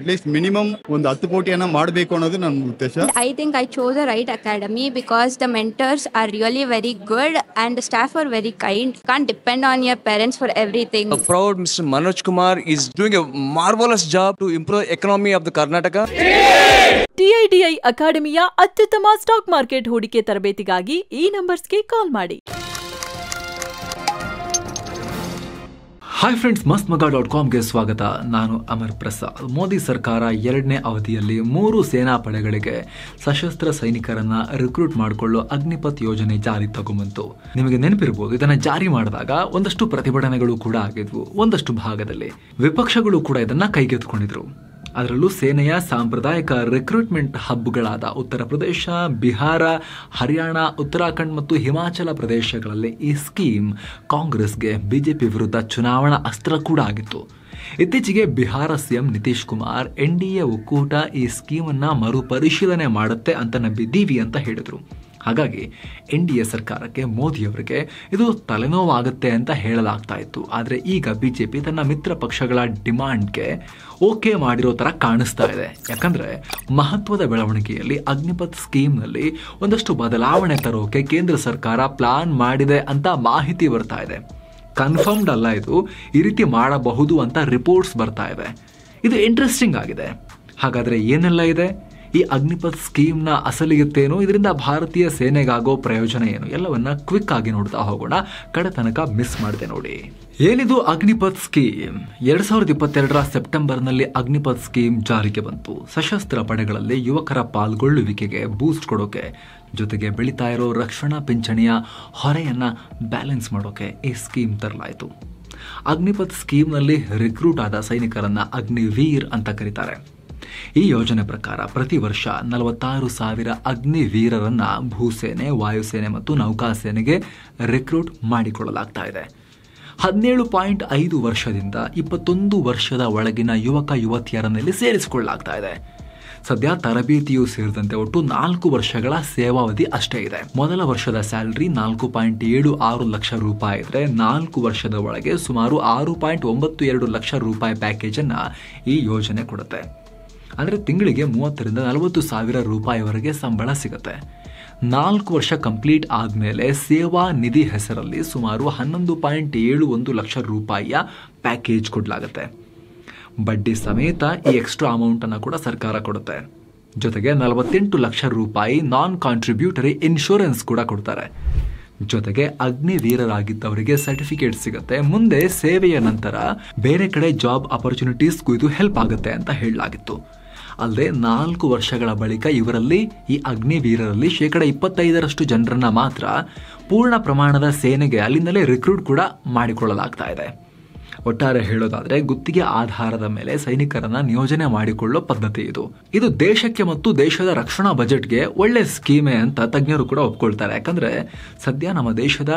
at least minimum ಒಂದು ಹತ್ತು ಕೋಟಿಯನ್ನ ಮಾಡಬೇಕು ಅನ್ನೋದು ನನ್ನ ಉದ್ದೇಶ I think I chose a right academy because the mentors are really very good and staff are very kind can depend on your parents for everything proud mister Manoj Kumar is doing a marvellous job to improve economy of the Karnataka TIDI ಅಕಾಡೆಮಿಯ ಅತ್ಯುತ್ತಮ stock market ಹೂಡಿಕೆ ತರಬೇತಿಗಾಗಿ ಈ ನಂಬರ್ಸ್ಗೆ ಕಾಲ್ ಮಾಡಿ hi friends ಮಸ್ತ್ ಮಗ dot ಕಾಮ್ಗೆ ಸ್ವಾಗತ ನಾನು ಅಮರ್ ಪ್ರಸಾದ್ ಮೋದಿ ಸರ್ಕಾರ ಎರಡನೇ ಅವಧಿಯಲ್ಲಿ ಮೂರು ಸೇನಾ ಪಡೆಗಳಿಗೆ ಸಶಸ್ತ್ರ ಸೈನಿಕರನ್ನ ರಿಕ್ರೂಟ್ ಮಾಡಿಕೊಳ್ಳೋ ಅಗ್ನಿಪಥ್ ಯೋಜನೆ ಜಾರಿ ತಗೊಂಬಂತು ನಿಮಗೆ ನೆನಪಿರ್ಬೋದು ಇದನ್ನ ಜಾರಿ ಮಾಡಿದಾಗ ಒಂದಷ್ಟು ಪ್ರತಿಭಟನೆಗಳು ಕೂಡ ಆಗಿದ್ವು ಒಂದಷ್ಟು ಭಾಗದಲ್ಲಿ ವಿಪಕ್ಷಗಳು ಕೂಡ ಇದನ್ನ ಕೈಗೆತ್ಕೊಂಡಿದ್ರು ಅದರಲ್ಲೂ ಸೇನೆಯ ಸಾಂಪ್ರದಾಯಿಕ ರಿಕ್ರೂಟ್ಮೆಂಟ್ ಹಬ್ಗಳಾದ ಉತ್ತರ ಪ್ರದೇಶ ಬಿಹಾರ ಹರಿಯಾಣ ಉತ್ತರಾಖಂಡ್ ಮತ್ತು ಹಿಮಾಚಲ ಪ್ರದೇಶಗಳಲ್ಲಿ ಈ ಸ್ಕೀಮ್ ಕಾಂಗ್ರೆಸ್ಗೆ ಬಿಜೆಪಿ ವಿರುದ್ಧ ಚುನಾವಣಾ ಅಸ್ತ್ರ ಕೂಡ ಆಗಿತ್ತು ಇತ್ತೀಚೆಗೆ Bihar CM Nitish Kumar N D A ಒಕ್ಕೂಟ ಈ ಸ್ಕೀಮನ್ನು ಮರುಪರಿಶೀಲನೆ ಮಾಡುತ್ತೆ ಅಂತ ನಂಬಿದ್ದೀವಿ ಅಂತ ಹೇಳಿದರು ಹಾಗಾಗಿ ಎನ್ ಡಿ ಎ ಸರ್ಕಾರಕ್ಕೆ ಮೋದಿಯವರಿಗೆ ಇದು ತಲೆನೋವಾಗುತ್ತೆ ಅಂತ ಹೇಳಲಾಗ್ತಾ ಇತ್ತು ಆದರೆ ಈಗ ಬಿ ಜೆ ಪಿ ತನ್ನ ಮಿತ್ರ ಪಕ್ಷಗಳ ಡಿಮಾಂಡ್ಗೆ ಓಕೆ ಮಾಡಿರೋ ಥರ ಕಾಣಿಸ್ತಾ ಇದೆ ಯಾಕಂದರೆ ಮಹತ್ವದ ಬೆಳವಣಿಗೆಯಲ್ಲಿ ಅಗ್ನಿಪಥ್ ಸ್ಕೀಮ್ನಲ್ಲಿ ಒಂದಷ್ಟು ಬದಲಾವಣೆ ತರೋಕೆ ಕೇಂದ್ರ ಸರ್ಕಾರ ಪ್ಲಾನ್ ಮಾಡಿದೆ ಅಂತ ಮಾಹಿತಿ ಬರ್ತಾ ಇದೆ ಕನ್ಫರ್ಮ್ಡ್ ಅಲ್ಲ ಇದು ಈ ರೀತಿ ಮಾಡಬಹುದು ಅಂತ ರಿಪೋರ್ಟ್ಸ್ ಬರ್ತಾ ಇದೆ ಇದು ಇಂಟ್ರೆಸ್ಟಿಂಗ್ ಆಗಿದೆ ಹಾಗಾದರೆ ಏನೆಲ್ಲ ಇದೆ ಈ ಅಗ್ನಿಪಥ್ ಸ್ಕೀಮ್ನ ಅಸಲಿಗತ್ತೇನು ಇದರಿಂದ ಭಾರತೀಯ ಸೇನೆಗಾಗೋ ಪ್ರಯೋಜನ ಏನು ಎಲ್ಲವನ್ನ ಕ್ವಿಕ್ ಆಗಿ ನೋಡ್ತಾ ಹೋಗೋಣ ಕಡೆ ತನಕ ಮಿಸ್ ಮಾಡಿದೆ ನೋಡಿ ಏನಿದು ಅಗ್ನಿಪಥ್ ಸ್ಕೀಮ್ ಎರಡ್ ಸಾವಿರದ ಇಪ್ಪತ್ತೆರಡರ ಸೆಪ್ಟೆಂಬರ್ನಲ್ಲಿ ಅಗ್ನಿಪಥ್ ಸ್ಕೀಮ್ ಜಾರಿಗೆ ಬಂತು ಸಶಸ್ತ್ರ ಪಡೆಗಳಲ್ಲಿ ಯುವಕರ ಪಾಲ್ಗೊಳ್ಳುವಿಕೆಗೆ ಬೂಸ್ಟ್ ಕೊಡೋಕೆ ಜೊತೆಗೆ ಬೆಳೀತಾ ಇರೋ ರಕ್ಷಣಾ ಪಿಂಚಣಿಯ ಹೊರೆಯನ್ನು ಬ್ಯಾಲೆನ್ಸ್ ಮಾಡೋಕೆ ಈ ಸ್ಕೀಮ್ ತರಲಾಯಿತು ಅಗ್ನಿಪಥ್ ಸ್ಕೀಮ್ನಲ್ಲಿ ರಿಕ್ರೂಟ್ ಆದ ಸೈನಿಕರನ್ನು ಅಗ್ನಿವೀರ್ ಅಂತ ಕರೀತಾರೆ ಈ ಯೋಜನೆ ಪ್ರಕಾರ ಪ್ರತಿ ವರ್ಷ ನಲವತ್ತಾರು ಸಾವಿರ ಭೂ ಭೂಸೇನೆ ವಾಯುಸೇನೆ ಮತ್ತು ನೌಕಾಸೇನೆಗೆ ರಿಕ್ರೂಟ್ ಮಾಡಿಕೊಳ್ಳಲಾಗ್ತಾ ಇದೆ ಹದಿನೇಳು ಪಾಯಿಂಟ್ ಐದು ವರ್ಷದಿಂದ ಇಪ್ಪತ್ತೊಂದು ವರ್ಷದ ಒಳಗಿನ ಯುವಕ ಯುವತಿಯರನ್ನಲ್ಲಿ ಸೇರಿಸಿಕೊಳ್ಳಲಾಗ್ತಾ ಇದೆ ಸದ್ಯ ತರಬೇತಿಯೂ ಸೇರಿದಂತೆ ಒಟ್ಟು ನಾಲ್ಕು ವರ್ಷಗಳ ಸೇವಾವಧಿ ಅಷ್ಟೇ ಇದೆ ಮೊದಲ ವರ್ಷದ ಸ್ಯಾಲರಿ ನಾಲ್ಕು ಪಾಯಿಂಟ್ ಏಳು ಆರು ಲಕ್ಷ ರೂಪಾಯಿ ಇದ್ರೆ ನಾಲ್ಕು ವರ್ಷದ ಒಳಗೆ ಸುಮಾರು ಆರು ಪಾಯಿಂಟ್ ಒಂಬತ್ತು ಎರಡು ಲಕ್ಷ ರೂಪಾಯಿ ಪ್ಯಾಕೇಜನ್ನು ಈ ಯೋಜನೆ ಕೊಡುತ್ತೆ ಅಂದರೆ ತಿಂಗಳಿಗೆ ಮೂವತ್ತರಿಂದ ನಲವತ್ತು ಸಾವಿರ ರೂಪಾಯಿವರೆಗೆ ಸಂಬಳ ಸಿಗುತ್ತೆ ನಾಲ್ಕು ವರ್ಷ ಕಂಪ್ಲೀಟ್ ಆದಮೇಲೆ ಸೇವಾ ನಿಧಿ ಹೆಸರಲ್ಲಿ ಸುಮಾರು ಹನ್ನೊಂದು ಪಾಯಿಂಟ್ ಏಳು ಒಂದು ಲಕ್ಷ ರೂಪಾಯಿಯ ಪ್ಯಾಕೇಜ್ ಕೊಡಲಾಗುತ್ತೆ ಬಡ್ಡಿ ಸಮೇತ ಈ ಎಕ್ಸ್ಟ್ರಾ ಅಮೌಂಟನ್ನು ಕೂಡ ಸರ್ಕಾರ ಕೊಡುತ್ತೆ ಜೊತೆಗೆ ನಲವತ್ತೆಂಟು ಲಕ್ಷ ರೂಪಾಯಿ ನಾನ್ ಕಾಂಟ್ರಿಬ್ಯೂಟರಿ ಇನ್ಶೂರೆನ್ಸ್ ಕೂಡ ಕೊಡ್ತಾರೆ ಜೊತೆಗೆ ಅಗ್ನಿವೀರರಾಗಿದ್ದವರಿಗೆ ಸರ್ಟಿಫಿಕೇಟ್ ಸಿಗುತ್ತೆ ಮುಂದೆ ಸೇವೆಯ ನಂತರ ಬೇರೆ ಕಡೆ ಜಾಬ್ ಅಪರ್ಚುನಿಟೀಸ್ ಕುಯ್ದು ಹೆಲ್ಪ್ ಆಗುತ್ತೆ ಅಂತ ಹೇಳಲಾಗಿತ್ತು ಅಲ್ಲದೆ ನಾಲ್ಕು ವರ್ಷಗಳ ಬಳಿಕ ಇವರಲ್ಲಿ ಈ ಅಗ್ನಿವೀರರಲ್ಲಿ ಶೇಕಡ ಇಪ್ಪತ್ತೈದರಷ್ಟು ಜನರನ್ನು ಮಾತ್ರ ಪೂರ್ಣ ಪ್ರಮಾಣದ ಸೇನೆಗೆ ಅಲ್ಲಿಂದಲೇ ರಿಕ್ರೂಟ್ ಕೂಡ ಮಾಡಿಕೊಳ್ಳಲಾಗ್ತಾ ಇದೆ ಒಟ್ಟಾರೆ ಹೇಳೋದಾದ್ರೆ ಗುತ್ತಿಗೆ ಆಧಾರದ ಮೇಲೆ ಸೈನಿಕರನ್ನ ನಿಯೋಜನೆ ಮಾಡಿಕೊಳ್ಳೋ ಪದ್ಧತಿ ಇದು ಇದು ದೇಶಕ್ಕೆ ಮತ್ತು ದೇಶದ ರಕ್ಷಣಾ ಬಜೆಟ್ಗೆ ಒಳ್ಳೆ ಸ್ಕೀಮೆ ಅಂತ ತಜ್ಞರು ಕೂಡ ಒಪ್ಕೊಳ್ತಾರೆ ಯಾಕಂದ್ರೆ ಸದ್ಯ ನಮ್ಮ ದೇಶದ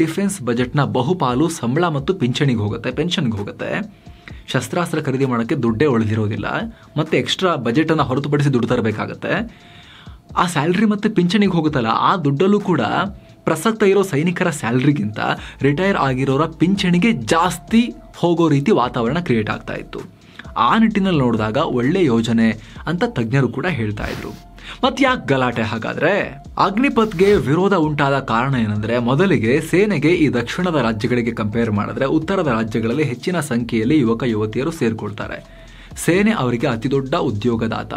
ಡಿಫೆನ್ಸ್ ಬಜೆಟ್ನ ಬಹುಪಾಲು ಸಂಬಳ ಮತ್ತು ಪಿಂಚಣಿಗೆ ಹೋಗುತ್ತೆ ಪೆನ್ಷನ್ಗೆ ಹೋಗುತ್ತೆ ಶಸ್ತ್ರಾಸ್ತ್ರ ಖರೀದಿ ಮಾಡೋಕ್ಕೆ ದುಡ್ಡೇ ಉಳಿದಿರೋದಿಲ್ಲ ಮತ್ತು ಎಕ್ಸ್ಟ್ರಾ ಬಜೆಟನ್ನು ಹೊರತುಪಡಿಸಿ ದುಡ್ಡು ತರಬೇಕಾಗತ್ತೆ ಆ ಸ್ಯಾಲ್ರಿ ಮತ್ತು ಪಿಂಚಣಿಗೆ ಹೋಗುತ್ತಲ್ಲ ಆ ದುಡ್ಡಲ್ಲೂ ಕೂಡ ಪ್ರಸಕ್ತ ಇರೋ ಸೈನಿಕರ ಸ್ಯಾಲ್ರಿಗಿಂತ ರಿಟೈರ್ ಆಗಿರೋರ ಪಿಂಚಣಿಗೆ ಜಾಸ್ತಿ ಹೋಗೋ ರೀತಿ ವಾತಾವರಣ ಕ್ರಿಯೇಟ್ ಆಗ್ತಾ ಇತ್ತು ಆ ನಿಟ್ಟಿನಲ್ಲಿ ನೋಡಿದಾಗ ಒಳ್ಳೆ ಯೋಜನೆ ಅಂತ ತಜ್ಞರು ಕೂಡ ಹೇಳ್ತಾ ಇದ್ರು ಮತ್ ಯಾಕೆ ಗಲಾಟೆ ಹಾಗಾದ್ರೆ ಅಗ್ನಿಪತ್ಗೆ ವಿರೋಧ ಉಂಟಾದ ಕಾರಣ ಏನಂದ್ರೆ ಮೊದಲಿಗೆ ಸೇನೆಗೆ ಈ ದಕ್ಷಿಣದ ರಾಜ್ಯಗಳಿಗೆ ಕಂಪೇರ್ ಮಾಡಿದ್ರೆ ಉತ್ತರದ ರಾಜ್ಯಗಳಲ್ಲಿ ಹೆಚ್ಚಿನ ಸಂಖ್ಯೆಯಲ್ಲಿ ಯುವಕ ಯುವತಿಯರು ಸೇರ್ಕೊಳ್ತಾರೆ ಸೇನೆ ಅವರಿಗೆ ಅತಿದೊಡ್ಡ ಉದ್ಯೋಗದಾತ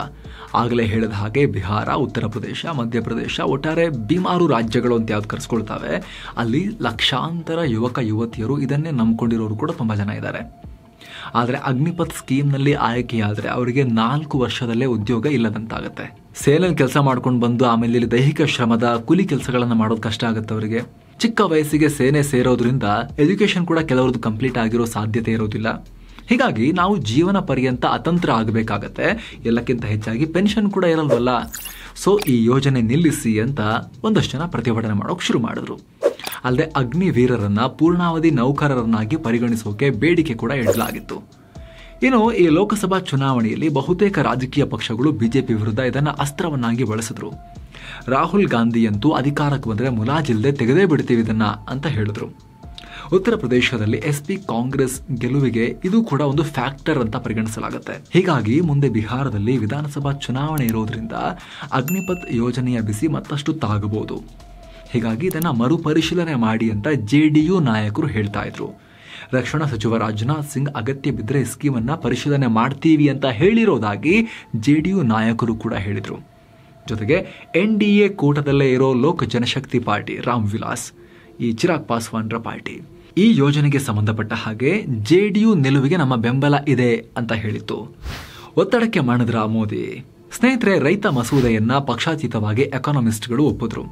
ಆಗಲೇ ಹೇಳಿದ ಹಾಗೆ ಬಿಹಾರ ಉತ್ತರ ಪ್ರದೇಶ ಮಧ್ಯಪ್ರದೇಶ ಒಟ್ಟಾರೆ ಬಿಮಾರು ರಾಜ್ಯಗಳು ಅಂತ ಯಾವ್ದು ಕರೆಸ್ಕೊಳ್ತಾವೆ ಅಲ್ಲಿ ಲಕ್ಷಾಂತರ ಯುವಕ ಯುವತಿಯರು ಇದನ್ನೇ ನಂಬ್ಕೊಂಡಿರೋರು ಕೂಡ ತುಂಬ ಜನ ಇದ್ದಾರೆ ಆದರೆ ಅಗ್ನಿಪಥ್ ಸ್ಕೀಮ್ನಲ್ಲಿ ಆಯ್ಕೆಯಾದರೆ ಅವರಿಗೆ ನಾಲ್ಕು ವರ್ಷದಲ್ಲೇ ಉದ್ಯೋಗ ಇಲ್ಲದಂತಾಗುತ್ತೆ ಸೇಲಲ್ಲಿ ಕೆಲಸ ಮಾಡ್ಕೊಂಡು ಬಂದು ಆಮೇಲೆ ಇಲ್ಲಿ ದೈಹಿಕ ಶ್ರಮದ ಕೂಲಿ ಕೆಲಸಗಳನ್ನು ಮಾಡೋದು ಕಷ್ಟ ಆಗುತ್ತೆ ಅವರಿಗೆ ಚಿಕ್ಕ ವಯಸ್ಸಿಗೆ ಸೇನೆ ಸೇರೋದ್ರಿಂದ ಎಜುಕೇಷನ್ ಕೂಡ ಕೆಲವರದ್ದು ಕಂಪ್ಲೀಟ್ ಆಗಿರೋ ಸಾಧ್ಯತೆ ಇರೋದಿಲ್ಲ ಹೀಗಾಗಿ ನಾವು ಜೀವನ ಪರ್ಯಂತ ಅತಂತ್ರ ಆಗಬೇಕಾಗತ್ತೆ ಎಲ್ಲಕ್ಕಿಂತ ಹೆಚ್ಚಾಗಿ ಪೆನ್ಷನ್ ಕೂಡ ಇರಲ್ವಲ್ಲ ಸೊ ಈ ಯೋಜನೆ ನಿಲ್ಲಿಸಿ ಅಂತ ಒಂದಷ್ಟು ಜನ ಪ್ರತಿಭಟನೆ ಮಾಡೋಕೆ ಶುರು ಮಾಡಿದ್ರು ಅಲ್ಲದೆ ಅಗ್ನಿವೀರರನ್ನ ಪೂರ್ಣಾವಧಿ ನೌಕರರನ್ನಾಗಿ ಪರಿಗಣಿಸೋಕೆ ಬೇಡಿಕೆ ಕೂಡ ಇಡಲಾಗಿತ್ತು ಇನ್ನು ಈ ಲೋಕಸಭಾ ಚುನಾವಣೆಯಲ್ಲಿ ಬಹುತೇಕ ರಾಜಕೀಯ ಪಕ್ಷಗಳು ಬಿಜೆಪಿ ವಿರುದ್ಧ ಇದನ್ನು ಅಸ್ತ್ರವನ್ನಾಗಿ ಬಳಸಿದ್ರು ರಾಹುಲ್ ಗಾಂಧಿಯಂತೂ ಅಧಿಕಾರಕ್ಕೆ ಬಂದರೆ ಮುಲಾಜಿಲ್ಲದೆ ತೆಗೆದೇ ಬಿಡ್ತೀವಿ ಇದನ್ನ ಅಂತ ಹೇಳಿದ್ರು ಉತ್ತರ ಪ್ರದೇಶದಲ್ಲಿ ಎಸ್ಪಿ ಕಾಂಗ್ರೆಸ್ ಗೆಲುವಿಗೆ ಇದು ಕೂಡ ಒಂದು ಫ್ಯಾಕ್ಟರ್ ಅಂತ ಪರಿಗಣಿಸಲಾಗುತ್ತೆ ಹೀಗಾಗಿ ಮುಂದೆ ಬಿಹಾರದಲ್ಲಿ ವಿಧಾನಸಭಾ ಚುನಾವಣೆ ಇರೋದ್ರಿಂದ ಅಗ್ನಿಪತ್ ಯೋಜನೆಯ ಬಿಸಿ ಮತ್ತಷ್ಟು ತಾಗಬಹುದು ಹೀಗಾಗಿ ಇದನ್ನು ಮರುಪರಿಶೀಲನೆ ಮಾಡಿ ಅಂತ ಜೆ ಯು ನಾಯಕರು ಹೇಳ್ತಾ ಇದ್ರು ರಕ್ಷಣಾ ಸಚಿವ ರಾಜನಾಥ್ ಸಿಂಗ್ ಅಗತ್ಯ ಬಿದ್ದರೆ ಸ್ಕೀಮ್ ಸ್ಕೀಮನ್ನು ಪರಿಶೀಲನೆ ಮಾಡ್ತೀವಿ ಅಂತ ಹೇಳಿರೋದಾಗಿ ಜೆ ಡಿ ಯು ನಾಯಕರು ಕೂಡ ಹೇಳಿದರು ಜೊತೆಗೆ ಎನ್ ಡಿ ಎ ಕೂಟದಲ್ಲೇ ಇರೋ ಲೋಕ ಜನಶಕ್ತಿ ಪಾರ್ಟಿ ರಾಮ್ ವಿಲಾಸ್ ಈ ಚಿರಾಗ್ ಪಾಸ್ವಾನ್ರ ಪಾರ್ಟಿ ಈ ಯೋಜನೆಗೆ ಸಂಬಂಧಪಟ್ಟ ಹಾಗೆ ಜೆ ಡಿ ಯು ನಿಲುವಿಗೆ ನಮ್ಮ ಬೆಂಬಲ ಇದೆ ಅಂತ ಹೇಳಿತ್ತು ಒತ್ತಡಕ್ಕೆ ಮಾಡಿದ್ರ ಮೋದಿ ಸ್ನೇಹಿತರೆ ರೈತ ಮಸೂದೆಯನ್ನ ಪಕ್ಷಾತೀತವಾಗಿ ಎಕಾನಮಿಸ್ಟ್ಗಳು ಒಪ್ಪಿದ್ರು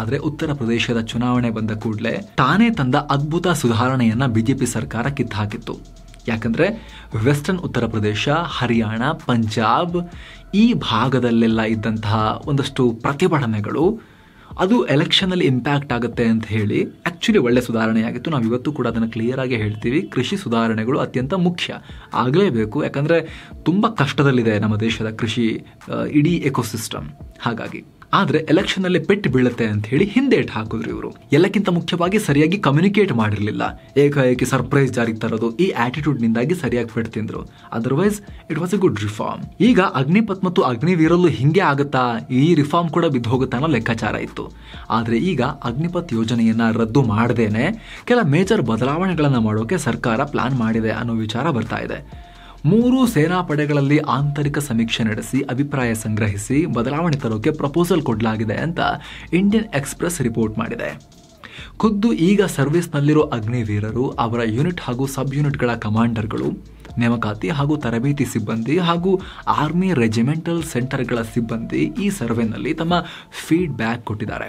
ಆದರೆ ಉತ್ತರ ಪ್ರದೇಶದ ಚುನಾವಣೆ ಬಂದ ಕೂಡಲೇ ತಾನೇ ತಂದ ಅದ್ಭುತ ಸುಧಾರಣೆಯನ್ನು ಬಿಜೆಪಿ ಸರ್ಕಾರ ಕಿತ್ತಾಕಿತ್ತು ಯಾಕಂದರೆ ವೆಸ್ಟರ್ನ್ ಉತ್ತರ ಪ್ರದೇಶ ಹರಿಯಾಣ ಪಂಜಾಬ್ ಈ ಭಾಗದಲ್ಲೆಲ್ಲ ಇದ್ದಂತಹ ಒಂದಷ್ಟು ಪ್ರತಿಭಟನೆಗಳು ಅದು ಎಲೆಕ್ಷನಲ್ಲಿ ಇಂಪ್ಯಾಕ್ಟ್ ಆಗುತ್ತೆ ಅಂತ ಹೇಳಿ ಆ್ಯಕ್ಚುಲಿ ಒಳ್ಳೆ ಸುಧಾರಣೆಯಾಗಿತ್ತು ನಾವು ಇವತ್ತು ಕೂಡ ಅದನ್ನು ಆಗಿ ಹೇಳ್ತೀವಿ ಕೃಷಿ ಸುಧಾರಣೆಗಳು ಅತ್ಯಂತ ಮುಖ್ಯ ಆಗಲೇಬೇಕು ಯಾಕಂದರೆ ತುಂಬ ಕಷ್ಟದಲ್ಲಿದೆ ನಮ್ಮ ದೇಶದ ಕೃಷಿ ಇಡೀ ಎಕೋಸಿಸ್ಟಮ್ ಹಾಗಾಗಿ ಆದರೆ ಅಲ್ಲಿ ಪೆಟ್ಟು ಬೀಳುತ್ತೆ ಅಂತ ಹೇಳಿ ಹಿಂದೇಟ್ ಹಾಕಿದ್ರು ಇವರು ಎಲ್ಲಕ್ಕಿಂತ ಮುಖ್ಯವಾಗಿ ಸರಿಯಾಗಿ ಕಮ್ಯುನಿಕೇಟ್ ಮಾಡಿರಲಿಲ್ಲ ಏಕಾಏಕಿ ಸರ್ಪ್ರೈಸ್ ಜಾರಿಗೆ ತರೋದು ಈ ನಿಂದಾಗಿ ಸರಿಯಾಗಿ ಪೆಟ್ಟು ತಿಂದ್ರು otherwise it was a good reform ಈಗ ಅಗ್ನಿಪಥ್ ಮತ್ತು ಅಗ್ನಿವೀರಲ್ಲೂ ಹಿಂಗೆ ಆಗುತ್ತಾ ಈ ರಿಫಾರ್ಮ್ ಕೂಡ ಬಿದ್ದು ಹೋಗುತ್ತಾನೋ ಲೆಕ್ಕಾಚಾರ ಇತ್ತು ಆದರೆ ಈಗ ಅಗ್ನಿಪತ್ ಯೋಜನೆಯನ್ನ ರದ್ದು ಮಾಡದೇನೆ ಕೆಲ ಮೇಜರ್ ಬದಲಾವಣೆಗಳನ್ನ ಮಾಡೋಕೆ ಸರ್ಕಾರ ಪ್ಲಾನ್ ಮಾಡಿದೆ ಅನ್ನೋ ವಿಚಾರ ಬರ್ತಾ ಇದೆ ಮೂರು ಸೇನಾಪಡೆಗಳಲ್ಲಿ ಆಂತರಿಕ ಸಮೀಕ್ಷೆ ನಡೆಸಿ ಅಭಿಪ್ರಾಯ ಸಂಗ್ರಹಿಸಿ ಬದಲಾವಣೆ ತರೋಕೆ ಪ್ರಪೋಸಲ್ ಕೊಡಲಾಗಿದೆ ಅಂತ ಇಂಡಿಯನ್ ಎಕ್ಸ್ಪ್ರೆಸ್ ರಿಪೋರ್ಟ್ ಮಾಡಿದೆ ಖುದ್ದು ಈಗ ಸರ್ವಿಸ್ನಲ್ಲಿರೋ ಅಗ್ನಿವೀರರು ಅವರ ಯೂನಿಟ್ ಹಾಗೂ ಸಬ್ ಯೂನಿಟ್ಗಳ ಕಮಾಂಡರ್ಗಳು ನೇಮಕಾತಿ ಹಾಗೂ ತರಬೇತಿ ಸಿಬ್ಬಂದಿ ಹಾಗೂ ಆರ್ಮಿ ರೆಜಿಮೆಂಟಲ್ ಸೆಂಟರ್ಗಳ ಸಿಬ್ಬಂದಿ ಈ ಸರ್ವೆನಲ್ಲಿ ತಮ್ಮ ಫೀಡ್ಬ್ಯಾಕ್ ಕೊಟ್ಟಿದ್ದಾರೆ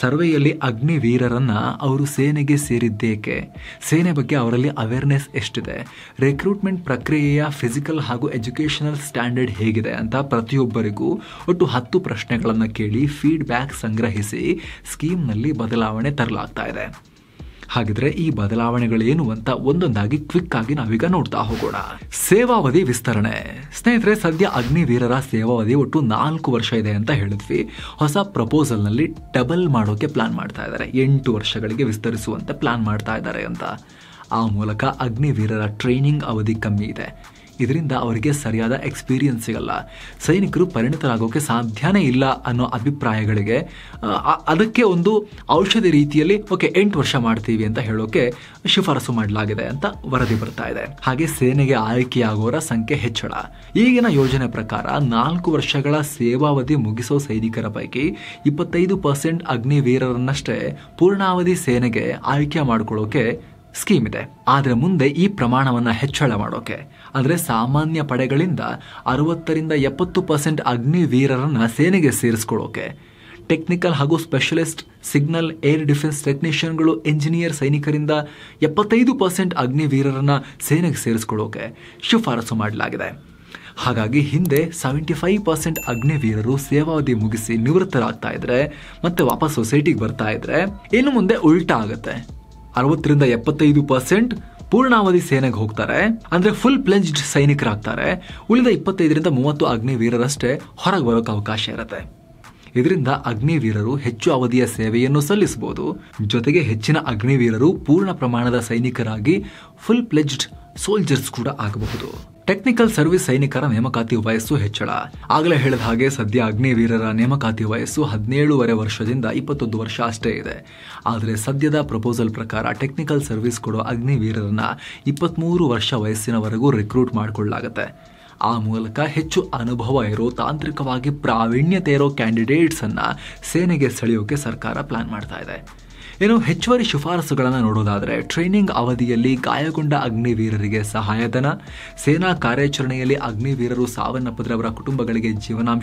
ಸರ್ವೆಯಲ್ಲಿ ಅಗ್ನಿವೀರರನ್ನು ಅವರು ಸೇನೆಗೆ ಸೇರಿದ್ದೇಕೆ ಸೇನೆ ಬಗ್ಗೆ ಅವರಲ್ಲಿ ಅವೇರ್ನೆಸ್ ಎಷ್ಟಿದೆ ರಿಕ್ರೂಟ್ಮೆಂಟ್ ಪ್ರಕ್ರಿಯೆಯ ಫಿಸಿಕಲ್ ಹಾಗೂ ಎಜುಕೇಷನಲ್ ಸ್ಟ್ಯಾಂಡರ್ಡ್ ಹೇಗಿದೆ ಅಂತ ಪ್ರತಿಯೊಬ್ಬರಿಗೂ ಒಟ್ಟು ಹತ್ತು ಪ್ರಶ್ನೆಗಳನ್ನು ಕೇಳಿ ಫೀಡ್ಬ್ಯಾಕ್ ಸಂಗ್ರಹಿಸಿ ಸ್ಕೀಮ್ನಲ್ಲಿ ಬದಲಾವಣೆ ತರಲಾಗ್ತಾ ಇದೆ ಹಾಗಿದ್ರೆ ಈ ಬದಲಾವಣೆಗಳು ಏನು ಅಂತ ಒಂದೊಂದಾಗಿ ಕ್ವಿಕ್ ಆಗಿ ನಾವೀಗ ನೋಡ್ತಾ ಹೋಗೋಣ ಸೇವಾವಧಿ ವಿಸ್ತರಣೆ ಸ್ನೇಹಿತರೆ ಸದ್ಯ ಅಗ್ನಿವೀರರ ಸೇವಾವಧಿ ಒಟ್ಟು ನಾಲ್ಕು ವರ್ಷ ಇದೆ ಅಂತ ಹೇಳಿದ್ವಿ ಹೊಸ ಪ್ರಪೋಸಲ್ ನಲ್ಲಿ ಡಬಲ್ ಮಾಡೋಕೆ ಪ್ಲಾನ್ ಮಾಡ್ತಾ ಇದ್ದಾರೆ ಎಂಟು ವರ್ಷಗಳಿಗೆ ವಿಸ್ತರಿಸುವಂತೆ ಪ್ಲಾನ್ ಮಾಡ್ತಾ ಇದ್ದಾರೆ ಅಂತ ಆ ಮೂಲಕ ಅಗ್ನಿವೀರರ ಟ್ರೈನಿಂಗ್ ಅವಧಿ ಕಮ್ಮಿ ಇದೆ ಇದರಿಂದ ಅವರಿಗೆ ಸರಿಯಾದ ಎಕ್ಸ್ಪೀರಿಯನ್ಸ್ ಸಿಗಲ್ಲ ಸೈನಿಕರು ಪರಿಣಿತರಾಗೋಕೆ ಸಾಧ್ಯನೇ ಇಲ್ಲ ಅನ್ನೋ ಅಭಿಪ್ರಾಯಗಳಿಗೆ ಅದಕ್ಕೆ ಒಂದು ಔಷಧಿ ರೀತಿಯಲ್ಲಿ ಓಕೆ ಎಂಟು ವರ್ಷ ಮಾಡ್ತೀವಿ ಅಂತ ಹೇಳೋಕೆ ಶಿಫಾರಸು ಮಾಡಲಾಗಿದೆ ಅಂತ ವರದಿ ಬರ್ತಾ ಇದೆ ಹಾಗೆ ಸೇನೆಗೆ ಆಯ್ಕೆಯಾಗುವವರ ಸಂಖ್ಯೆ ಹೆಚ್ಚಳ ಈಗಿನ ಯೋಜನೆ ಪ್ರಕಾರ ನಾಲ್ಕು ವರ್ಷಗಳ ಸೇವಾವಧಿ ಮುಗಿಸೋ ಸೈನಿಕರ ಪೈಕಿ ಇಪ್ಪತ್ತೈದು ಪರ್ಸೆಂಟ್ ಅಗ್ನಿವೀರರನ್ನಷ್ಟೇ ಪೂರ್ಣಾವಧಿ ಸೇನೆಗೆ ಆಯ್ಕೆ ಮಾಡಿಕೊಳ್ಳೋಕೆ ಸ್ಕೀಮ್ ಇದೆ ಆದರೆ ಮುಂದೆ ಈ ಪ್ರಮಾಣವನ್ನ ಹೆಚ್ಚಳ ಮಾಡೋಕೆ ಅಂದ್ರೆ ಸಾಮಾನ್ಯ ಪಡೆಗಳಿಂದ ಅರವತ್ತರಿಂದ ಎಪ್ಪತ್ತು ಪರ್ಸೆಂಟ್ ಅಗ್ನಿವೀರರನ್ನು ಸೇನೆಗೆ ಸೇರಿಸ್ಕೊಳ್ಳೋಕೆ ಟೆಕ್ನಿಕಲ್ ಹಾಗೂ ಸ್ಪೆಷಲಿಸ್ಟ್ ಸಿಗ್ನಲ್ ಏರ್ ಡಿಫೆನ್ಸ್ ಟೆಕ್ನಿಷಿಯನ್ಗಳು ಇಂಜಿನಿಯರ್ ಸೈನಿಕರಿಂದ ಎಪ್ಪತ್ತೈದು ಪರ್ಸೆಂಟ್ ಅಗ್ನಿವೀರರನ್ನು ಸೇನೆಗೆ ಸೇರಿಸ್ಕೊಳ್ಳೋಕೆ ಶಿಫಾರಸು ಮಾಡಲಾಗಿದೆ ಹಾಗಾಗಿ ಹಿಂದೆ ಸೆವೆಂಟಿ ಫೈವ್ ಪರ್ಸೆಂಟ್ ಅಗ್ನಿವೀರರು ಸೇವಾವಧಿ ಮುಗಿಸಿ ನಿವೃತ್ತರಾಗ್ತಾ ಇದ್ರೆ ಮತ್ತೆ ವಾಪಸ್ ಸೊಸೈಟಿಗೆ ಬರ್ತಾ ಇದ್ರೆ ಇನ್ನು ಮುಂದೆ ಉಲ್ಟಾ ಆಗುತ್ತೆ ಅರವತ್ತರಿಂದ ಎಪ್ಪತ್ತೈದು ಪರ್ಸೆಂಟ್ ಪೂರ್ಣಾವಧಿ ಸೇನೆಗೆ ಹೋಗ್ತಾರೆ ಅಂದ್ರೆ ಫುಲ್ ಪ್ಲೆಂಜ್ಡ್ ಸೈನಿಕರಾಗ್ತಾರೆ ಉಳಿದ ಇಪ್ಪತ್ತೈದರಿಂದ ಮೂವತ್ತು ಅಗ್ನಿವೀರರಷ್ಟೇ ಹೊರಗೆ ಬರೋಕೆ ಅವಕಾಶ ಇರುತ್ತೆ ಇದರಿಂದ ಅಗ್ನಿವೀರರು ಹೆಚ್ಚು ಅವಧಿಯ ಸೇವೆಯನ್ನು ಸಲ್ಲಿಸಬಹುದು ಜೊತೆಗೆ ಹೆಚ್ಚಿನ ಅಗ್ನಿವೀರರು ಪೂರ್ಣ ಪ್ರಮಾಣದ ಸೈನಿಕರಾಗಿ ಫುಲ್ ಪ್ಲೆಜ್ಡ್ ಸೋಲ್ಜರ್ಸ್ ಕೂಡ ಆಗಬಹುದು ಟೆಕ್ನಿಕಲ್ ಸರ್ವಿಸ್ ಸೈನಿಕರ ನೇಮಕಾತಿ ವಯಸ್ಸು ಹೆಚ್ಚಳ ಆಗಲೇ ಹೇಳಿದ ಹಾಗೆ ಸದ್ಯ ಅಗ್ನಿವೀರರ ನೇಮಕಾತಿ ವಯಸ್ಸು ಹದಿನೇಳುವರೆ ವರ್ಷದಿಂದ ಇಪ್ಪತ್ತೊಂದು ವರ್ಷ ಅಷ್ಟೇ ಇದೆ ಆದರೆ ಸದ್ಯದ ಪ್ರಪೋಸಲ್ ಪ್ರಕಾರ ಟೆಕ್ನಿಕಲ್ ಸರ್ವಿಸ್ ಕೊಡೋ ಅಗ್ನಿವೀರರನ್ನ ಇಪ್ಪತ್ತ್ಮೂರು ವರ್ಷ ವಯಸ್ಸಿನವರೆಗೂ ರಿಕ್ರೂಟ್ ಮಾಡಿಕೊಳ್ಳಲಾಗುತ್ತೆ ಆ ಮೂಲಕ ಹೆಚ್ಚು ಅನುಭವ ಇರೋ ತಾಂತ್ರಿಕವಾಗಿ ಪ್ರಾವೀಣ್ಯತೆ ಇರೋ ಕ್ಯಾಂಡಿಡೇಟ್ಸನ್ನು ಸೇನೆಗೆ ಸೆಳೆಯೋಕೆ ಸರ್ಕಾರ ಪ್ಲಾನ್ ಮಾಡ್ತಾ ಇದೆ ಏನು ಹೆಚ್ಚುವರಿ ಶಿಫಾರಸುಗಳನ್ನು ನೋಡೋದಾದರೆ ಟ್ರೈನಿಂಗ್ ಅವಧಿಯಲ್ಲಿ ಗಾಯಗೊಂಡ ಅಗ್ನಿವೀರರಿಗೆ ಸಹಾಯಧನ ಸೇನಾ ಕಾರ್ಯಾಚರಣೆಯಲ್ಲಿ ಅಗ್ನಿವೀರರು ಸಾವನ್ನಪ್ಪದ್ರವರ ಕುಟುಂಬಗಳಿಗೆ ಜೀವನಾಂಶ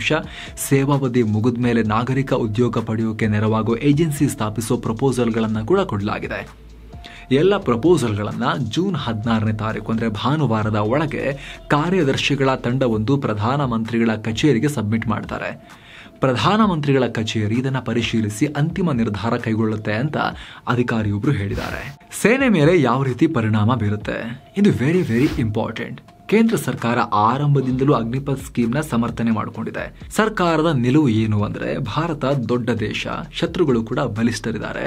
ಸೇವಾವಧಿ ಮುಗಿದ ಮೇಲೆ ನಾಗರಿಕ ಉದ್ಯೋಗ ಪಡೆಯೋಕೆ ನೆರವಾಗುವ ಏಜೆನ್ಸಿ ಸ್ಥಾಪಿಸುವ ಪ್ರಪೋಸಲ್ಗಳನ್ನು ಕೂಡ ಕೊಡಲಾಗಿದೆ ಎಲ್ಲ ಪ್ರಪೋಸಲ್ಗಳನ್ನು ಜೂನ್ ಹದಿನಾರನೇ ತಾರೀಕು ಅಂದರೆ ಭಾನುವಾರದ ಒಳಗೆ ಕಾರ್ಯದರ್ಶಿಗಳ ತಂಡವೊಂದು ಪ್ರಧಾನಮಂತ್ರಿಗಳ ಕಚೇರಿಗೆ ಸಬ್ಮಿಟ್ ಮಾಡ್ತಾರೆ ಪ್ರಧಾನಮಂತ್ರಿಗಳ ಕಚೇರಿ ಇದನ್ನ ಪರಿಶೀಲಿಸಿ ಅಂತಿಮ ನಿರ್ಧಾರ ಕೈಗೊಳ್ಳುತ್ತೆ ಅಂತ ಅಧಿಕಾರಿಯೊಬ್ರು ಹೇಳಿದ್ದಾರೆ ಸೇನೆ ಮೇಲೆ ಯಾವ ರೀತಿ ಪರಿಣಾಮ ಬೀರುತ್ತೆ ಇದು ವೆರಿ ವೆರಿ ಇಂಪಾರ್ಟೆಂಟ್ ಕೇಂದ್ರ ಸರ್ಕಾರ ಆರಂಭದಿಂದಲೂ ಅಗ್ನಿಪಥ್ ಸ್ಕೀಮ್ ನ ಸಮರ್ಥನೆ ಮಾಡಿಕೊಂಡಿದೆ ಸರ್ಕಾರದ ನಿಲುವು ಏನು ಅಂದ್ರೆ ಭಾರತ ದೊಡ್ಡ ದೇಶ ಶತ್ರುಗಳು ಕೂಡ ಬಲಿಷ್ಠರಿದ್ದಾರೆ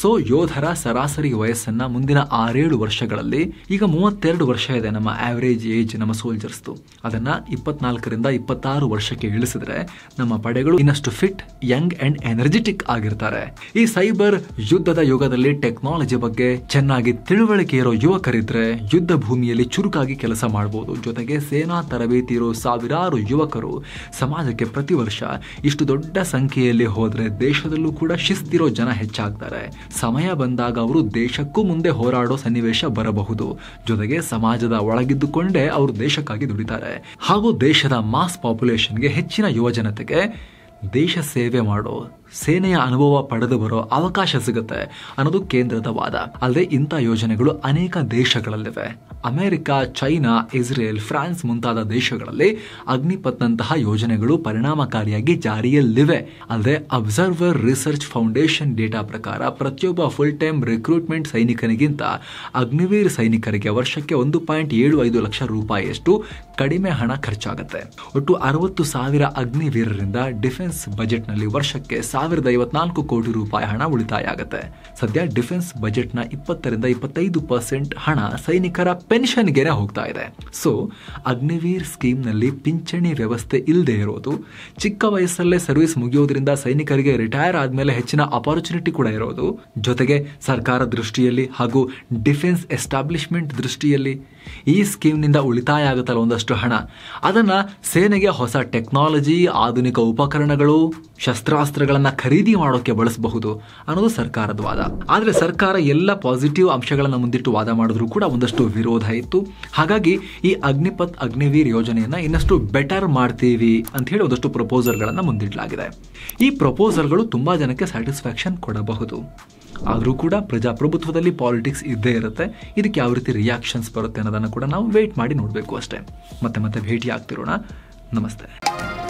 ಸೊ ಯೋಧರ ಸರಾಸರಿ ವಯಸ್ಸನ್ನ ಮುಂದಿನ ಆರೇಳು ವರ್ಷಗಳಲ್ಲಿ ಈಗ ಮೂವತ್ತೆರಡು ವರ್ಷ ಇದೆ ನಮ್ಮ ಆವರೇಜ್ ಏಜ್ ನಮ್ಮ ಸೋಲ್ಜರ್ಸ್ ಅದನ್ನ ಇಪ್ಪತ್ನಾಲ್ಕರಿಂದ ಇಪ್ಪತ್ತಾರು ವರ್ಷಕ್ಕೆ ಇಳಿಸಿದ್ರೆ ನಮ್ಮ ಪಡೆಗಳು ಇನ್ನಷ್ಟು ಫಿಟ್ ಯಂಗ್ ಅಂಡ್ ಎನರ್ಜೆಟಿಕ್ ಆಗಿರ್ತಾರೆ ಈ ಸೈಬರ್ ಯುದ್ಧದ ಯುಗದಲ್ಲಿ ಟೆಕ್ನಾಲಜಿ ಬಗ್ಗೆ ಚೆನ್ನಾಗಿ ತಿಳುವಳಿಕೆ ಇರೋ ಯುವಕರಿದ್ರೆ ಯುದ್ಧ ಭೂಮಿಯಲ್ಲಿ ಚುರುಕಾಗಿ ಕೆಲಸ ಮಾಡಬಹುದು ಜೊತೆಗೆ ಸೇನಾ ತರಬೇತಿ ಇರೋ ಸಾವಿರಾರು ಯುವಕರು ಸಮಾಜಕ್ಕೆ ಪ್ರತಿ ವರ್ಷ ಇಷ್ಟು ದೊಡ್ಡ ಸಂಖ್ಯೆಯಲ್ಲಿ ಹೋದರೆ ದೇಶದಲ್ಲೂ ಕೂಡ ಶಿಸ್ತಿರೋ ಜನ ಹೆಚ್ಚಾಗ್ತಾರೆ ಸಮಯ ಬಂದಾಗ ಅವರು ದೇಶಕ್ಕೂ ಮುಂದೆ ಹೋರಾಡೋ ಸನ್ನಿವೇಶ ಬರಬಹುದು ಜೊತೆಗೆ ಸಮಾಜದ ಒಳಗಿದ್ದುಕೊಂಡೇ ಅವರು ದೇಶಕ್ಕಾಗಿ ದುಡಿತಾರೆ ಹಾಗೂ ದೇಶದ ಮಾಸ್ ಪಾಪ್ಯುಲೇಷನ್ಗೆ ಹೆಚ್ಚಿನ ಯುವ ಜನತೆಗೆ ದೇಶ ಸೇವೆ ಮಾಡೋ ಸೇನೆಯ ಅನುಭವ ಪಡೆದು ಬರೋ ಅವಕಾಶ ಸಿಗುತ್ತೆ ಅನ್ನೋದು ಕೇಂದ್ರದ ವಾದ ಅಲ್ಲದೆ ಇಂಥ ಯೋಜನೆಗಳು ಅನೇಕ ದೇಶಗಳಲ್ಲಿವೆ ಅಮೆರಿಕ ಚೈನಾ ಇಸ್ರೇಲ್ ಫ್ರಾನ್ಸ್ ಮುಂತಾದ ದೇಶಗಳಲ್ಲಿ ಅಗ್ನಿಪತ್ನಂತಹ ಯೋಜನೆಗಳು ಪರಿಣಾಮಕಾರಿಯಾಗಿ ಜಾರಿಯಲ್ಲಿವೆ ಅಲ್ಲದೆ ಅಬ್ಸರ್ವರ್ ರಿಸರ್ಚ್ ಫೌಂಡೇಶನ್ ಡೇಟಾ ಪ್ರಕಾರ ಪ್ರತಿಯೊಬ್ಬ ಫುಲ್ ಟೈಮ್ ರಿಕ್ರೂಟ್ಮೆಂಟ್ ಸೈನಿಕನಿಗಿಂತ ಅಗ್ನಿವೀರ್ ಸೈನಿಕರಿಗೆ ವರ್ಷಕ್ಕೆ ಒಂದು ಪಾಯಿಂಟ್ ಏಳು ಐದು ಲಕ್ಷ ರೂಪಾಯಿಯಷ್ಟು ಕಡಿಮೆ ಹಣ ಖರ್ಚಾಗುತ್ತೆ ಒಟ್ಟು ಅರವತ್ತು ಸಾವಿರ ಅಗ್ನಿವೀರರಿಂದ ಡಿಫೆನ್ಸ್ ಡಿಫೆನ್ಸ್ ನಲ್ಲಿ ವರ್ಷಕ್ಕೆ ಸಾವಿರದ ಐವತ್ನಾಲ್ಕು ಕೋಟಿ ರೂಪಾಯಿ ಹಣ ಉಳಿತಾಯ ಆಗುತ್ತೆ ಸದ್ಯ ಡಿಫೆನ್ಸ್ ಬಜೆಟ್ ನ ಇಪ್ಪತ್ತರಿಂದ ಇಪ್ಪತ್ತೈದು ಪರ್ಸೆಂಟ್ ಹಣ ಸೈನಿಕರ ಪೆನ್ಷನ್ಗೆನೆ ಹೋಗ್ತಾ ಇದೆ ಸೊ ಅಗ್ನಿವೀರ್ ಸ್ಕೀಮ್ ನಲ್ಲಿ ಪಿಂಚಣಿ ವ್ಯವಸ್ಥೆ ಇಲ್ಲದೆ ಇರೋದು ಚಿಕ್ಕ ವಯಸ್ಸಲ್ಲೇ ಸರ್ವಿಸ್ ಮುಗಿಯೋದ್ರಿಂದ ಸೈನಿಕರಿಗೆ ರಿಟೈರ್ ಆದ್ಮೇಲೆ ಹೆಚ್ಚಿನ ಅಪಾರ್ಚುನಿಟಿ ಕೂಡ ಇರೋದು ಜೊತೆಗೆ ಸರ್ಕಾರ ದೃಷ್ಟಿಯಲ್ಲಿ ಹಾಗೂ ಡಿಫೆನ್ಸ್ ಎಸ್ಟಾಬ್ಲಿಷ್ಮೆಂಟ್ ದೃಷ್ಟಿಯಲ್ಲಿ ಈ ಸ್ಕೀಮ್ನಿಂದ ಉಳಿತಾಯ ಆಗುತ್ತಲ್ಲ ಒಂದಷ್ಟು ಹಣ ಅದನ್ನ ಸೇನೆಗೆ ಹೊಸ ಟೆಕ್ನಾಲಜಿ ಆಧುನಿಕ ಉಪಕರಣಗಳು ಶಸ್ತ್ರಾಸ್ತ್ರಗಳನ್ನು ಖರೀದಿ ಮಾಡೋಕೆ ಬಳಸಬಹುದು ಅನ್ನೋದು ಸರ್ಕಾರದ ವಾದ ಆದರೆ ಸರ್ಕಾರ ಎಲ್ಲ ಪಾಸಿಟಿವ್ ಅಂಶಗಳನ್ನು ಮುಂದಿಟ್ಟು ವಾದ ಮಾಡಿದ್ರೂ ಕೂಡ ಒಂದಷ್ಟು ವಿರೋಧ ಇತ್ತು ಹಾಗಾಗಿ ಈ ಅಗ್ನಿಪಥ್ ಅಗ್ನಿವೀರ್ ಯೋಜನೆಯನ್ನ ಇನ್ನಷ್ಟು ಬೆಟರ್ ಮಾಡ್ತೀವಿ ಅಂತ ಹೇಳಿ ಒಂದಷ್ಟು ಗಳನ್ನ ಮುಂದಿಡಲಾಗಿದೆ ಈ ಗಳು ತುಂಬಾ ಜನಕ್ಕೆ ಸ್ಯಾಟಿಸ್ಫ್ಯಾಕ್ಷನ್ ಕೊಡಬಹುದು ಆದರೂ ಕೂಡ ಪ್ರಜಾಪ್ರಭುತ್ವದಲ್ಲಿ ಪಾಲಿಟಿಕ್ಸ್ ಇದ್ದೇ ಇರುತ್ತೆ ಇದಕ್ಕೆ ಯಾವ ರೀತಿ ರಿಯಾಕ್ಷನ್ಸ್ ಬರುತ್ತೆ ಅನ್ನೋದನ್ನು ಕೂಡ ನಾವು ವೇಟ್ ಮಾಡಿ ನೋಡಬೇಕು ಅಷ್ಟೇ ಮತ್ತೆ ಮತ್ತೆ ಭೇಟಿ ಆಗ್ತಿರೋಣ ನಮಸ್ತೆ